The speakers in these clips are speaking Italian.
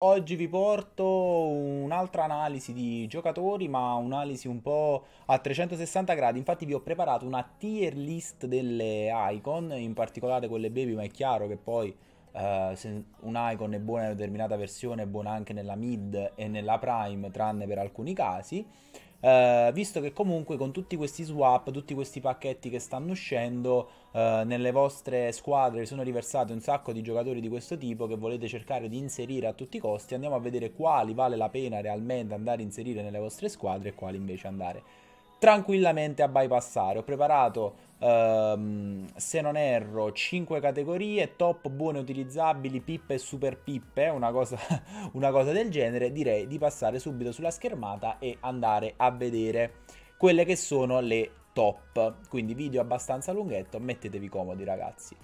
Oggi vi porto un'altra analisi di giocatori, ma un'analisi un po' a 360 gradi. Infatti vi ho preparato una tier list delle icon, in particolare quelle baby, ma è chiaro che poi eh, se un'icon è buona in una determinata versione, è buona anche nella mid e nella prime, tranne per alcuni casi eh, visto che comunque con tutti questi swap, tutti questi pacchetti che stanno uscendo, eh, nelle vostre squadre sono riversati un sacco di giocatori di questo tipo che volete cercare di inserire a tutti i costi, andiamo a vedere quali vale la pena realmente andare a inserire nelle vostre squadre e quali invece andare tranquillamente a bypassare. Ho preparato, ehm, se non erro, 5 categorie, top, buone, utilizzabili, pippe e super pippe, una cosa, una cosa del genere. Direi di passare subito sulla schermata e andare a vedere quelle che sono le top. Quindi video abbastanza lunghetto, mettetevi comodi ragazzi.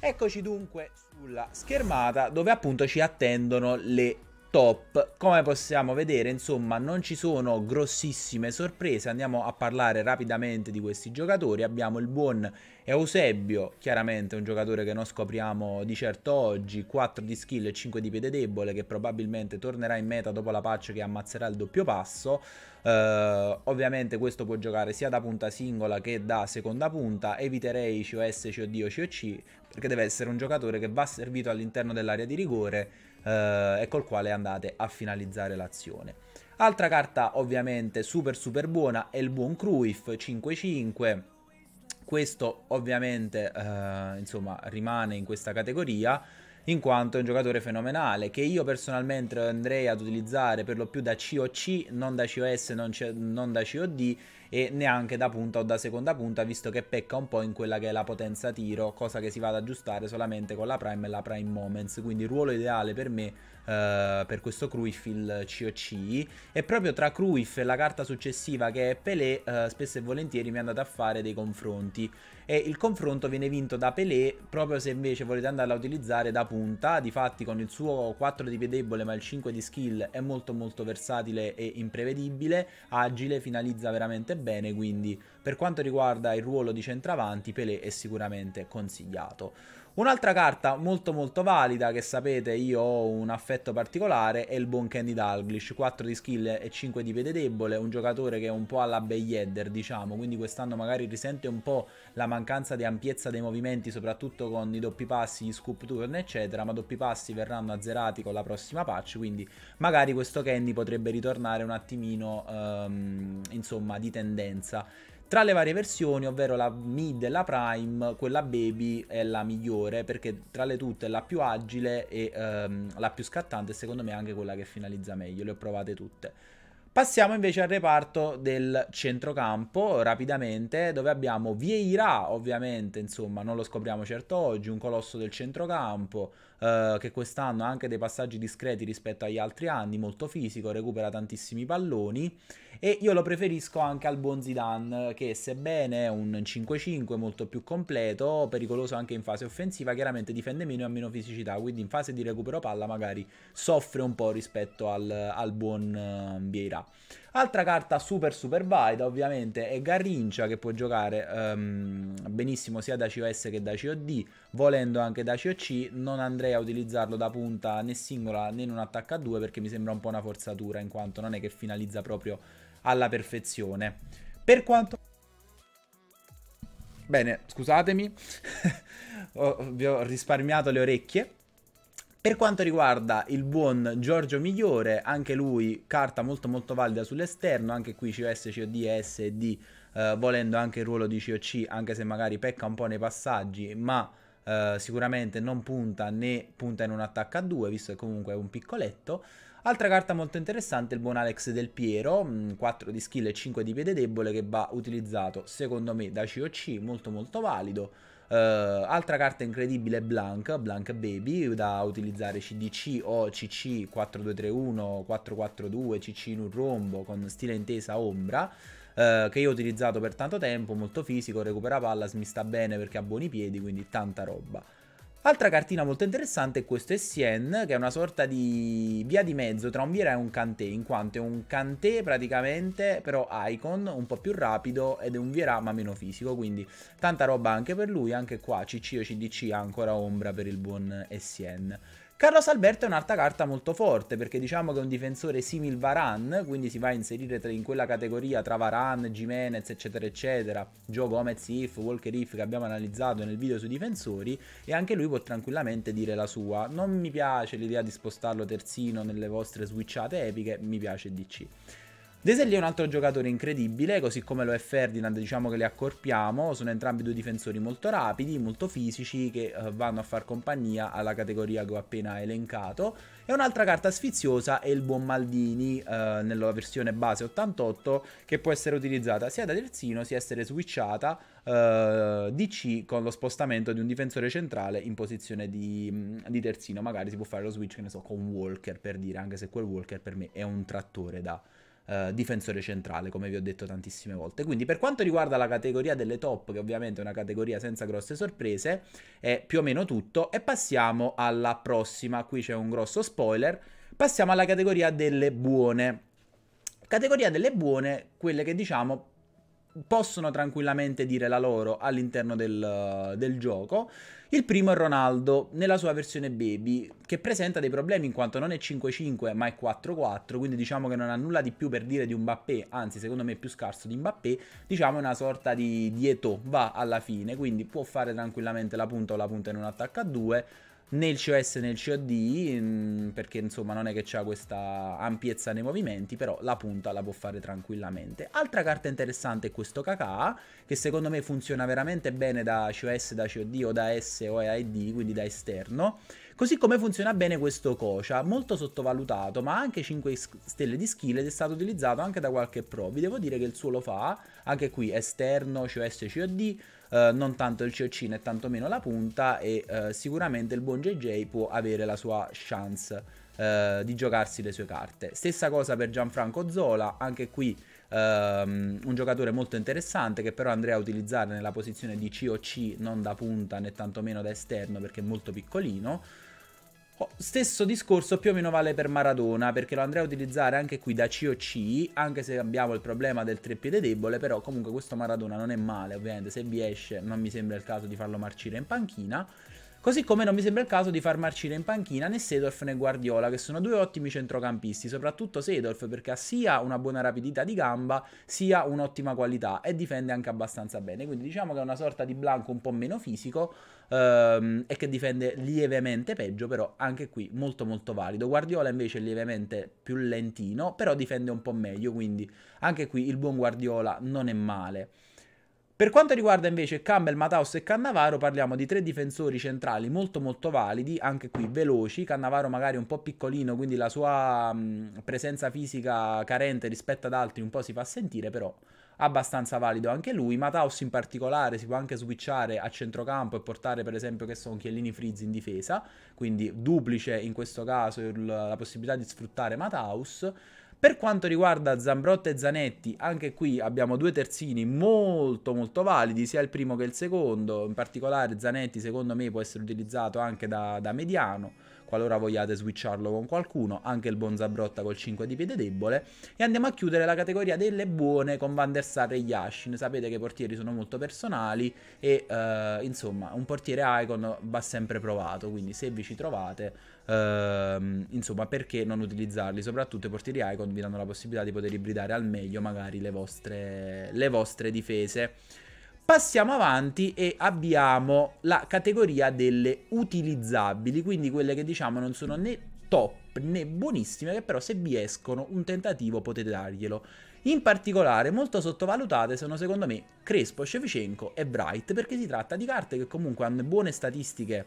Eccoci dunque sulla schermata dove appunto ci attendono le top. Come possiamo vedere, insomma, non ci sono grossissime sorprese. Andiamo a parlare rapidamente di questi giocatori. Abbiamo il buon Eusebio, chiaramente un giocatore che non scopriamo di certo oggi, 4 di skill e 5 di piede debole, che probabilmente tornerà in meta dopo la patch che ammazzerà il doppio passo. Uh, ovviamente questo può giocare sia da punta singola che da seconda punta, eviterei COS, COD o COC, perché deve essere un giocatore che va servito all'interno dell'area di rigore uh, e col quale andate a finalizzare l'azione. Altra carta ovviamente super super buona è il buon Cruyff 5-5 questo ovviamente eh, insomma, rimane in questa categoria in quanto è un giocatore fenomenale che io personalmente andrei ad utilizzare per lo più da COC, non da COS, non, non da COD e neanche da punta o da seconda punta, visto che pecca un po' in quella che è la potenza tiro, cosa che si va ad aggiustare solamente con la Prime e la Prime Moments, quindi il ruolo ideale per me Uh, per questo Cruyff il COC e proprio tra Cruyff e la carta successiva che è Pelé uh, spesso e volentieri mi andate a fare dei confronti e il confronto viene vinto da Pelé proprio se invece volete andarla a utilizzare da punta difatti con il suo 4 di piedebole ma il 5 di skill è molto molto versatile e imprevedibile agile finalizza veramente bene, quindi per quanto riguarda il ruolo di centravanti Pelé è sicuramente consigliato. Un'altra carta molto molto valida che sapete io ho un affetto particolare è il buon Candy Dalglish, 4 di skill e 5 di vede debole, un giocatore che è un po' alla Bayedder diciamo, quindi quest'anno magari risente un po' la mancanza di ampiezza dei movimenti soprattutto con i doppi passi, gli scoop turn eccetera, ma doppi passi verranno azzerati con la prossima patch, quindi magari questo Candy potrebbe ritornare un attimino ehm, insomma di tendenza. Tra le varie versioni, ovvero la mid e la prime, quella baby è la migliore perché tra le tutte è la più agile e ehm, la più scattante e secondo me è anche quella che finalizza meglio, le ho provate tutte. Passiamo invece al reparto del centrocampo rapidamente dove abbiamo Vieira ovviamente insomma non lo scopriamo certo oggi un colosso del centrocampo eh, che quest'anno ha anche dei passaggi discreti rispetto agli altri anni molto fisico recupera tantissimi palloni e io lo preferisco anche al buon Zidane che sebbene è un 5-5 molto più completo, pericoloso anche in fase offensiva, chiaramente difende meno e ha meno fisicità, quindi in fase di recupero palla magari soffre un po' rispetto al, al buon uh, Vieira. Altra carta super super valida ovviamente è Garrincia che può giocare um, benissimo sia da COS che da COD, volendo anche da COC, non andrei a utilizzarlo da punta né singola né in un attacco a due perché mi sembra un po' una forzatura in quanto non è che finalizza proprio alla perfezione. Per quanto... Bene, scusatemi, vi ho risparmiato le orecchie. Per quanto riguarda il buon Giorgio Migliore, anche lui carta molto molto valida sull'esterno, anche qui COS, COD, ESD, eh, volendo anche il ruolo di COC, anche se magari pecca un po' nei passaggi, ma eh, sicuramente non punta né punta in un attacco a due, visto che comunque è un piccoletto. Altra carta molto interessante il buon Alex Del Piero, 4 mm, di skill e 5 di piede debole che va utilizzato secondo me da COC, molto molto valido. Uh, altra carta incredibile è Blank, Blank Baby, da utilizzare CDC o CC 4231, 442, CC in un rombo con stile intesa ombra. Eh, che io ho utilizzato per tanto tempo, molto fisico, recupera palla, mi sta bene perché ha buoni piedi, quindi tanta roba. Altra cartina molto interessante è questo Essien, che è una sorta di via di mezzo tra un Viera e un Kanté, in quanto è un Kanté praticamente, però Icon, un po' più rapido, ed è un Viera ma meno fisico, quindi tanta roba anche per lui, anche qua CC o CDC ha ancora ombra per il buon Essien. Carlos Alberto è un'altra carta molto forte perché diciamo che è un difensore simil Varan, quindi si va a inserire in quella categoria tra Varan, Jimenez, eccetera, eccetera, Gio Gomez, If, Walker If che abbiamo analizzato nel video sui difensori e anche lui può tranquillamente dire la sua. Non mi piace l'idea di spostarlo terzino nelle vostre switchate epiche, mi piace DC. Deserli è un altro giocatore incredibile, così come lo è Ferdinand, diciamo che li accorpiamo, sono entrambi due difensori molto rapidi, molto fisici, che eh, vanno a far compagnia alla categoria che ho appena elencato. E un'altra carta sfiziosa è il buon Maldini, eh, nella versione base 88, che può essere utilizzata sia da terzino, sia essere switchata eh, DC con lo spostamento di un difensore centrale in posizione di, mm, di terzino. Magari si può fare lo switch, che ne so, con Walker, per dire, anche se quel Walker per me è un trattore da... Eh, difensore centrale, come vi ho detto tantissime volte. Quindi per quanto riguarda la categoria delle top, che ovviamente è una categoria senza grosse sorprese, è più o meno tutto e passiamo alla prossima, qui c'è un grosso spoiler, passiamo alla categoria delle buone. Categoria delle buone, quelle che diciamo possono tranquillamente dire la loro all'interno del, del, gioco. Il primo è Ronaldo, nella sua versione baby, che presenta dei problemi in quanto non è 5-5 ma è 4-4, quindi diciamo che non ha nulla di più per dire di un Mbappé, anzi secondo me è più scarso di Mbappé, diciamo è una sorta di, di va alla fine, quindi può fare tranquillamente la punta o la punta in un attacco a 2, né il COS né il COD, mm, perché insomma non è che c'ha questa ampiezza nei movimenti, però la punta la può fare tranquillamente. Altra carta interessante è questo KK, che secondo me funziona veramente bene da COS, da COD o da S o AID, quindi da esterno. Così come funziona bene questo Kocha, molto sottovalutato, ma ha anche 5 stelle di skill ed è stato utilizzato anche da qualche pro. Vi devo dire che il suo lo fa, anche qui esterno, COS, COD, eh, non tanto il COC né tantomeno la punta e eh, sicuramente il buon JJ può avere la sua chance eh, di giocarsi le sue carte. Stessa cosa per Gianfranco Zola, anche qui Um, un giocatore molto interessante che però andrei a utilizzare nella posizione di COC non da punta né tantomeno da esterno perché è molto piccolino Oh, stesso discorso più o meno vale per Maradona, perché lo andrei a utilizzare anche qui da COC, anche se abbiamo il problema del treppiede debole, però comunque questo Maradona non è male, ovviamente se vi esce non mi sembra il caso di farlo marcire in panchina. Così come non mi sembra il caso di far marcire in panchina né Sedorf né Guardiola, che sono due ottimi centrocampisti, soprattutto Sedorf perché ha sia una buona rapidità di gamba, sia un'ottima qualità e difende anche abbastanza bene. Quindi diciamo che è una sorta di Blanco un po' meno fisico ehm, e che difende lievemente peggio, però anche qui molto molto valido. Guardiola invece è lievemente più lentino, però difende un po' meglio, quindi anche qui il buon Guardiola non è male. Per quanto riguarda invece Campbell, Mataus e Cannavaro, parliamo di tre difensori centrali molto molto validi, anche qui veloci, Cannavaro magari un po' piccolino, quindi la sua mh, mm, presenza fisica carente rispetto ad altri un po' si fa sentire, però abbastanza valido anche lui. Mataus in particolare si può anche switchare a centrocampo e portare per esempio che sono Chiellini Frizz in difesa, quindi duplice in questo caso la possibilità di sfruttare Mataus. Per quanto riguarda Zambrotta e Zanetti, anche qui abbiamo due terzini molto molto validi, sia il primo che il secondo, in particolare Zanetti secondo me può essere utilizzato anche da, da mediano qualora vogliate switcharlo con qualcuno, anche il Bonzabrotta col 5 di piede debole. E andiamo a chiudere la categoria delle buone con Van der Sar e Yashin. Sapete che i portieri sono molto personali e uh, insomma un portiere icon va sempre provato, quindi se vi ci trovate, uh, insomma perché non utilizzarli? Soprattutto i portieri icon vi danno la possibilità di poter ibridare al meglio magari le vostre, le vostre difese. Passiamo avanti e abbiamo la categoria delle utilizzabili, quindi quelle che diciamo non sono né top né buonissime, che però se vi escono un tentativo potete darglielo. In particolare molto sottovalutate sono secondo me Crespo, Shevchenko e Bright perché si tratta di carte che comunque hanno buone statistiche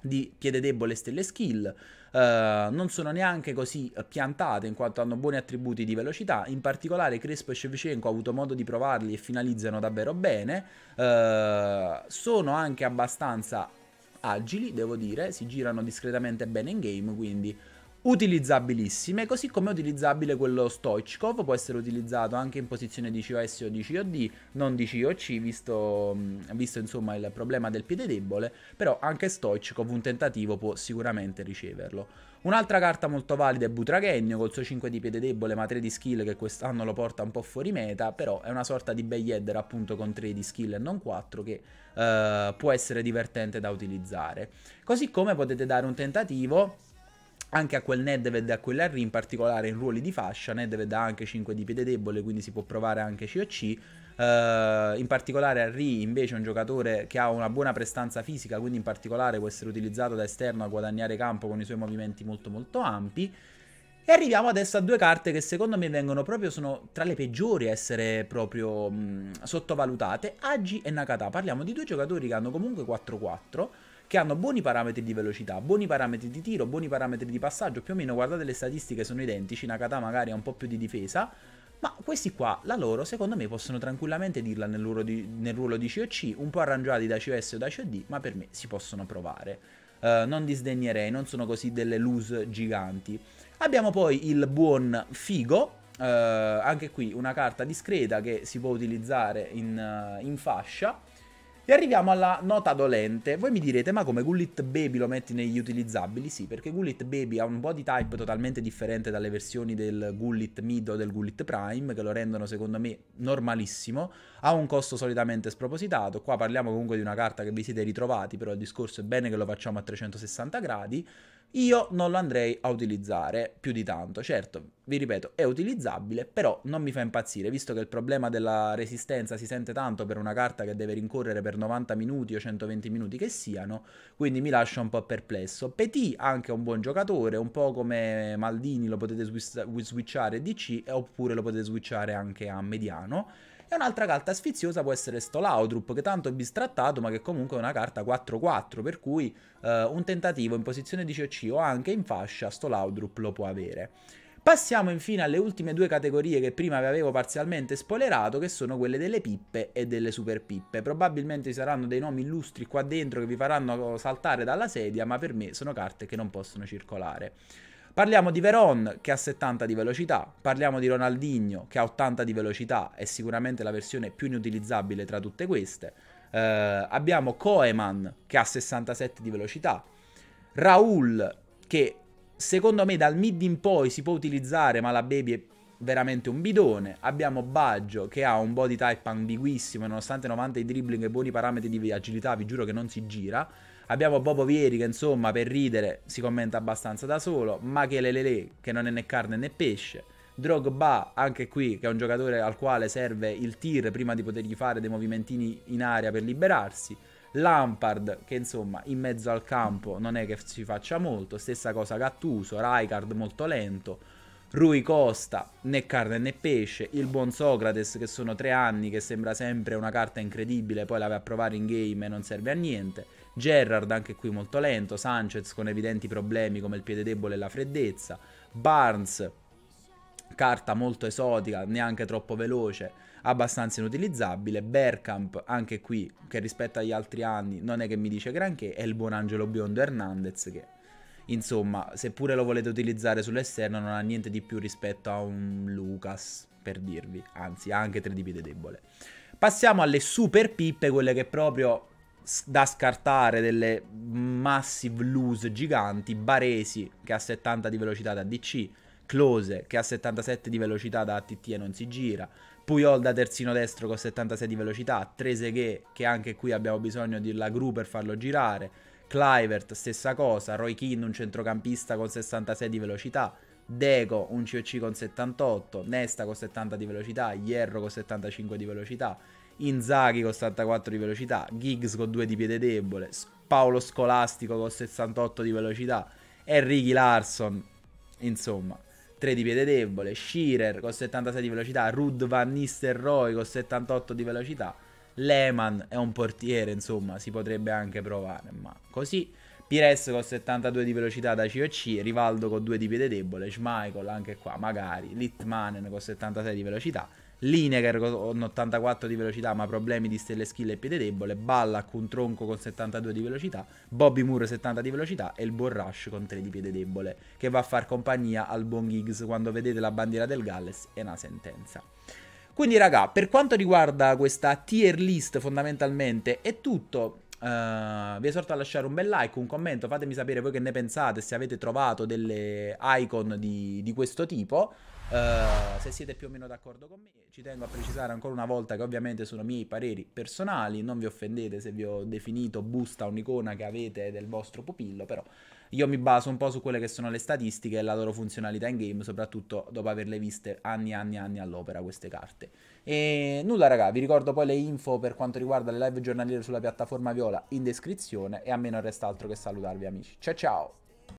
di piede debole e stelle skill, eh, non sono neanche così eh, piantate in quanto hanno buoni attributi di velocità, in particolare Crespo e Shevchenko ho avuto modo di provarli e finalizzano davvero bene, eh, sono anche abbastanza agili, devo dire, si girano discretamente bene in game, quindi utilizzabilissime, così come è utilizzabile quello Stoichkov, può essere utilizzato anche in posizione di COS o di COD, non di COC, visto, mm, visto insomma il problema del piede debole, però anche Stoichkov un tentativo può sicuramente riceverlo. Un'altra carta molto valida è Butraghennio col suo 5 di piede debole ma 3 di skill che quest'anno lo porta un po' fuori meta, però è una sorta di Bayheader appunto con 3 di skill e non 4 che eh, può essere divertente da utilizzare. Così come potete dare un tentativo anche a quel Nedved e a quell'Harry in particolare in ruoli di fascia, Nedved ha anche 5 di piede debole quindi si può provare anche COC, Uh, eh, in particolare Harry invece è un giocatore che ha una buona prestanza fisica, quindi in particolare può essere utilizzato da esterno a guadagnare campo con i suoi movimenti molto molto ampi. E arriviamo adesso a due carte che secondo me vengono proprio, sono tra le peggiori a essere proprio mh, sottovalutate, Agi e Nakata. Parliamo di due giocatori che hanno comunque 4-4 che hanno buoni parametri di velocità, buoni parametri di tiro, buoni parametri di passaggio, più o meno guardate le statistiche sono identici, Nakata magari ha un po' più di difesa, ma questi qua, la loro, secondo me possono tranquillamente dirla nel ruolo di, nel ruolo di COC, un po' arrangiati da COS o da COD, ma per me si possono provare. Uh, non disdegnerei, non sono così delle lose giganti. Abbiamo poi il buon Figo, Uh, anche qui una carta discreta che si può utilizzare in, uh, in fascia e arriviamo alla nota dolente. Voi mi direte, ma come Gullit Baby lo metti negli utilizzabili? Sì, perché Gullit Baby ha un body type totalmente differente dalle versioni del Gullit Mid o del Gullit Prime, che lo rendono secondo me normalissimo. Ha un costo solitamente spropositato. Qua parliamo comunque di una carta che vi siete ritrovati, però il discorso è bene che lo facciamo a 360 gradi. Io non lo andrei a utilizzare più di tanto, certo, vi ripeto, è utilizzabile, però non mi fa impazzire, visto che il problema della resistenza si sente tanto per una carta che deve rincorrere per 90 minuti o 120 minuti che siano, quindi mi lascia un po' perplesso. Petit anche un buon giocatore, un po' come Maldini lo potete swi- switchare DC oppure lo potete switchare anche a mediano. E un'altra carta sfiziosa può essere Stolaudrup, che tanto è bistrattato, ma che comunque è una carta 4-4, per cui eh, un tentativo in posizione di COC o anche in fascia Stolaudrup lo può avere. Passiamo infine alle ultime due categorie che prima vi avevo parzialmente spoilerato, che sono quelle delle pippe e delle super pippe. Probabilmente ci saranno dei nomi illustri qua dentro che vi faranno saltare dalla sedia, ma per me sono carte che non possono circolare. Parliamo di Veron che ha 70 di velocità, parliamo di Ronaldinho che ha 80 di velocità, è sicuramente la versione più inutilizzabile tra tutte queste. Eh, abbiamo Koeman che ha 67 di velocità, Raul che secondo me dal mid in poi si può utilizzare ma la baby è veramente un bidone. Abbiamo Baggio che ha un body type ambiguissimo, nonostante 90 di dribbling e buoni parametri di agilità, vi giuro che non si gira. Abbiamo Bobo Vieri che insomma per ridere si commenta abbastanza da solo, Machele Lele che non è né carne né pesce, Drogba anche qui che è un giocatore al quale serve il tir prima di potergli fare dei movimentini in aria per liberarsi, Lampard che insomma in mezzo al campo non è che si faccia molto, stessa cosa Gattuso, Rijkaard molto lento, Rui Costa, né carne né pesce, il buon Socrates che sono tre anni che sembra sempre una carta incredibile, poi la va a provare in game e non serve a niente, Gerrard anche qui molto lento, Sanchez con evidenti problemi come il piede debole e la freddezza, Barnes carta molto esotica, neanche troppo veloce, abbastanza inutilizzabile. Bergkamp, anche qui, che rispetto agli altri anni non è che mi dice granché, e il buon Angelo Biondo Hernandez che Insomma, seppure lo volete utilizzare sull'esterno non ha niente di più rispetto a un Lucas, per dirvi. Anzi, ha anche 3 di piede debole. Passiamo alle super pippe, quelle che proprio da scartare delle massive loose giganti, Baresi che ha 70 di velocità da DC, Close che ha 77 di velocità da ATT e non si gira, Puyol da terzino destro con 76 di velocità, Treseghe che anche qui abbiamo bisogno della gru per farlo girare, Clivert stessa cosa, Roy Keane un centrocampista con 66 di velocità, Deco un COC con 78, Nesta con 70 di velocità, Hierro con 75 di velocità, Inzaghi con 74 di velocità, Giggs con 2 di piede debole, Paolo Scolastico con 68 di velocità, Enrichi Larson, insomma, 3 di piede debole, Shearer con 76 di velocità, Rud Van Nistelrooy con 78 di velocità, Lehman è un portiere, insomma, si potrebbe anche provare, ma così. Pires con 72 di velocità da COC, Rivaldo con 2 di piede debole, Schmeichel anche qua, magari, Litmanen con 76 di velocità, Lineker con 84 di velocità ma problemi di stelle skill e piede debole, Ballack un tronco con 72 di velocità, Bobby Moore 70 di velocità e il buon Rush con 3 di piede debole che va a far compagnia al buon Giggs quando vedete la bandiera del Galles è una sentenza. Quindi raga, per quanto riguarda questa tier list fondamentalmente è tutto. Uh, vi esorto a lasciare un bel like, un commento, fatemi sapere voi che ne pensate, se avete trovato delle icon di, di questo tipo. Uh, se siete più o meno d'accordo con me, ci tengo a precisare ancora una volta che ovviamente sono miei pareri personali, non vi offendete se vi ho definito busta un'icona che avete del vostro pupillo, però io mi baso un po' su quelle che sono le statistiche e la loro funzionalità in game, soprattutto dopo averle viste anni e anni e anni all'opera queste carte. E nulla raga, vi ricordo poi le info per quanto riguarda le live giornaliere sulla piattaforma Viola in descrizione e a me non resta altro che salutarvi amici. Ciao ciao!